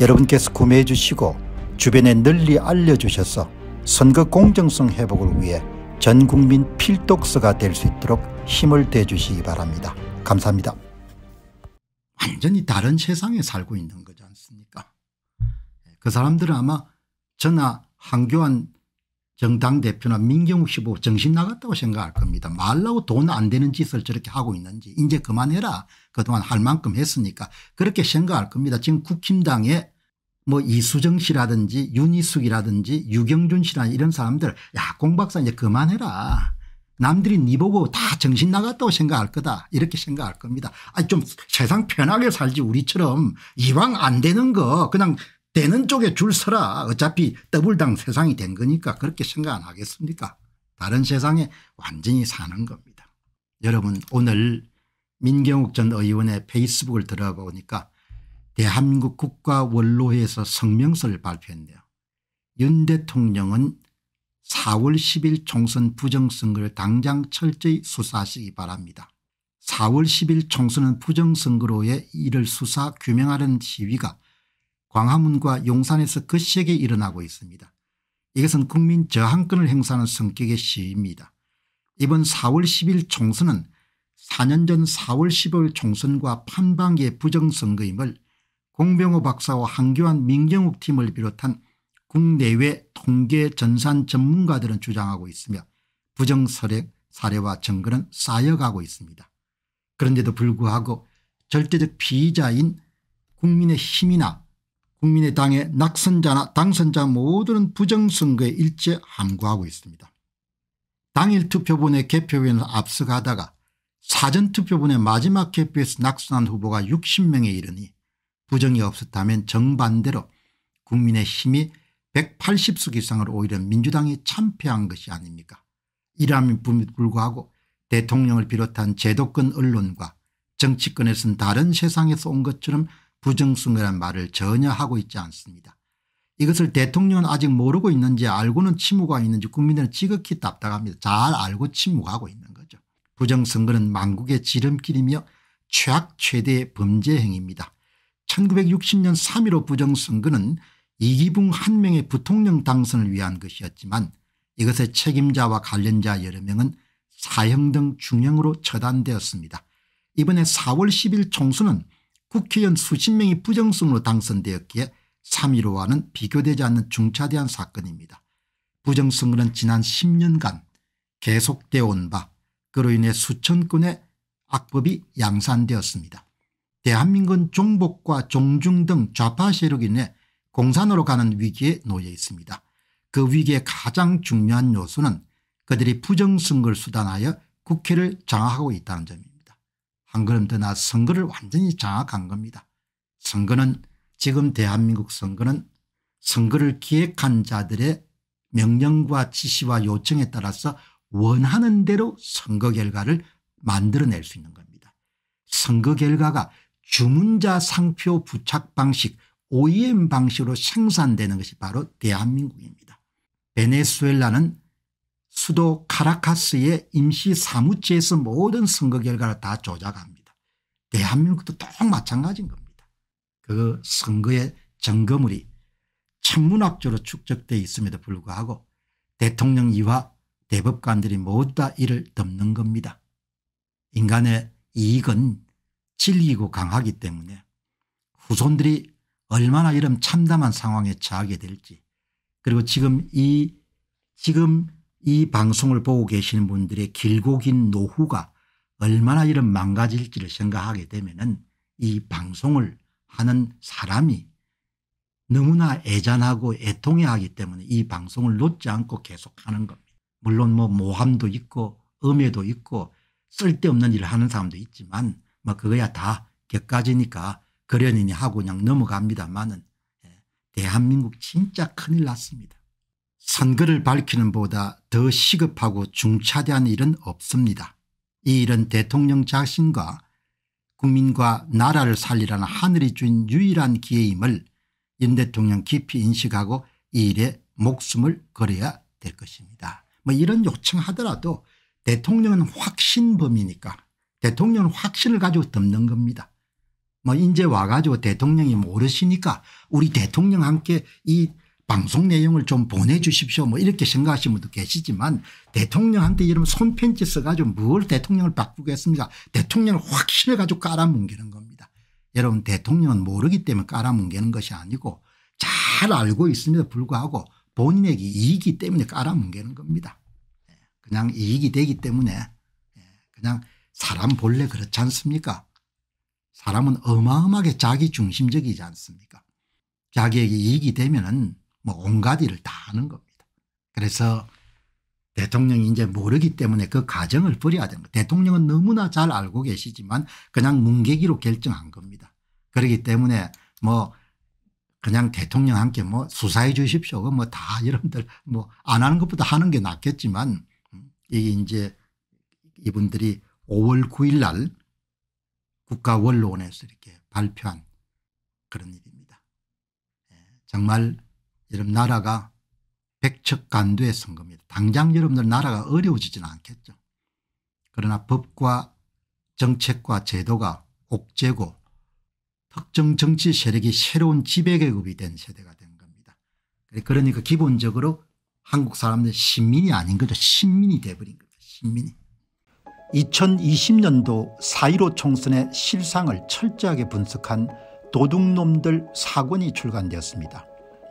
여러분께서 구매해 주시고 주변에 널리 알려주셔서 선거 공정성 회복을 위해 전국민 필독서가 될 수 있도록 힘을 대주시기 바랍니다. 감사합니다. 완전히 다른 세상에 살고 있는 거지 않습니까 그 사람들은 아마 전하 한교안 정당 대표나 민경욱 씨 보고 정신 나갔다고 생각할 겁니다. 말라고 돈 안 되는 짓을 저렇게 하고 있는지 이제 그만해라. 그동안 할 만큼 했으니까 그렇게 생각할 겁니다. 지금 국힘당에 뭐 이수정 씨라든지 윤희숙이라든지 유경준 씨라는 이런 사람들 야공 박사 이제 그만해라. 남들이 니 보고 다 정신 나갔다고 생각할 거다 이렇게 생각할 겁니다. 아좀 세상 편하게 살지 우리처럼 이왕 안 되는 거 그냥 되는 쪽에 줄 서라. 어차피 더블당 세상이 된 거니까 그렇게 생각 안 하겠습니까? 다른 세상에 완전히 사는 겁니다. 여러분 오늘 민경욱 전 의원의 페이스북을 들어가 보니까 대한민국 국가 원로회에서 성명서를 발표했네요. 윤 대통령은 4월 10일 총선 부정선거를 당장 철저히 수사하시기 바랍니다. 4월 10일 총선은 부정선거로의 이를 수사 규명하는 시위가 광화문과 용산에서 그 시기에 일어나고 있습니다. 이것은 국민 저항권을 행사하는 성격의 시위입니다. 이번 4월 10일 총선은 4년 전 4월 15일 총선과 판방기의 부정선거임을 공병호 박사와 한교환 민경욱 팀을 비롯한 국내외 통계 전산 전문가들은 주장하고 있으며 부정 사례와 증거는 쌓여가고 있습니다. 그런데도 불구하고 절대적 피의자인 국민의 힘이나 국민의당의 낙선자나 당선자 모두는 부정선거에 일제 함구하고 있습니다. 당일 투표분의 개표위원을 앞서가다가 사전투표분의 마지막 개표에서 낙선한 후보가 60명에 이르니 부정이 없었다면 정반대로 국민의 힘이 180석 이상을 오히려 민주당이 참패한 것이 아닙니까 이라면 불구하고 대통령을 비롯한 제도권 언론과 정치권에선 다른 세상에서 온 것처럼 부정선거란 말을 전혀 하고 있지 않습니다. 이것을 대통령은 아직 모르고 있는지 알고는 침묵하고 있는지 국민들은 지극히 답답합니다. 잘 알고 침묵하고 있는 거죠. 부정선거는 망국의 지름길이며 최악 최대의 범죄 행위입니다. 1960년 3.15 부정선거는 이기붕 한 명의 부통령 당선을 위한 것이었지만 이것의 책임자와 관련자 여러 명은 사형 등 중형으로 처단되었습니다. 이번에 4월 10일 총수는 국회의원 수십 명이 부정선거로 당선되었기에 3.15와는 비교되지 않는 중차대한 사건입니다. 부정선거는 지난 10년간 계속되어 온바 그로 인해 수천 건의 악법이 양산되었습니다. 대한민국은 종복과 종중 등 좌파 세력이 인해 공산으로 가는 위기에 놓여 있습니다. 그 위기의 가장 중요한 요소는 그들이 부정선거를 수단하여 국회를 장악하고 있다는 점입니다. 한 걸음 더 나아 선거를 완전히 장악한 겁니다. 선거는 지금 대한민국 선거는 선거를 기획한 자들의 명령과 지시와 요청에 따라서 원하는 대로 선거 결과를 만들어낼 수 있는 겁니다. 선거 결과가 주문자 상표 부착 방식 OEM 방식으로 생산되는 것이 바로 대한민국입니다. 베네수엘라는 수도 카라카스의 임시 사무처에서 모든 선거 결과를 다 조작합니다. 대한민국도 똑 마찬가지인 겁니다. 그 선거의 점거물이 천문학적으로 축적돼 있음에도 불구하고 대통령 이와 대법관들이 모두 다 이를 덮는 겁니다. 인간의 이익은 진리이고 강하기 때문에 후손들이 얼마나 이런 참담한 상황에 처하게 될지 그리고 지금 이 지금 이 방송을 보고 계시는 분들의 길고 긴 노후가 얼마나 이런 망가질지를 생각하게 되면 은이 방송을 하는 사람이 너무나 애잔하고 애통해하기 때문에 이 방송을 놓지 않고 계속하는 겁니다. 물론 뭐 모함도 있고 음해도 있고 쓸데없는 일을 하는 사람도 있지만 뭐 그거야 다 격가지니까 그려니니 하고 그냥 넘어갑니다만은 예, 대한민국 진짜 큰일 났습니다. 선거를 밝히는 보다 더 시급하고 중차대한 일은 없습니다. 이 일은 대통령 자신과 국민과 나라를 살리라는 하늘이 주 유일한 기회임을 윤 대통령 깊이 인식하고 이 일에 목숨을 걸어야 될 것입니다. 뭐 이런 요청하더라도 대통령은 확신범이니까 대통령은 확신을 가지고 덮는 겁니다. 뭐 인제 와가지고 대통령이 모르시니까 우리 대통령 함께 이 방송 내용을 좀 보내주십시오 뭐 이렇게 생각하시는 분도 계시지만 대통령한테 이런 손편지 써가지고 뭘 대통령을 바꾸겠습니까 대통령을 확신을 가지고 깔아뭉개는 겁니다. 여러분 대통령은 모르기 때문에 깔아뭉개는 것이 아니고 잘 알고 있음에도 불구하고 본인에게 이익이 때문에 깔아뭉개는 겁니다. 예, 그냥 이익이 되기 때문에 예, 그냥 사람 본래 그렇지 않습니까 사람은 어마어마하게 자기 중심적이지 않습니까 자기에게 이익이 되면 은뭐 온갖 일을 다 하는 겁니다. 그래서 대통령이 이제 모르기 때문에 그 가정을 버려야 되는 거예요. 대통령은 너무나 잘 알고 계시지만 그냥 뭉개기로 결정한 겁니다. 그렇기 때문에 뭐 그냥 대통령 함께 뭐 수사해 주십시오. 뭐 다 여러분들 뭐 안 하는 것보다 하는 게 낫겠지만 음, 이게 이제 이분들이 5월 9일 날 국가 원로원에서 이렇게 발표한 그런 일입니다. 예, 정말 여러분 나라가 백척간두에선거니다 당장 여러분들 나라가 어려워지지는 않겠죠. 그러나 법과 정책과 제도가 옥죄고 특정 정치 세력이 새로운 지배계급이 된 세대가 된 겁니다. 그러니까 기본적으로 한국 사람들 신민이 아닌 거죠. 신민이 돼버린 거죠. 신민이. 2020년도 4.15 총선의 실상을 철저하게 분석한 도둑놈들 사건이 출간되었습니다.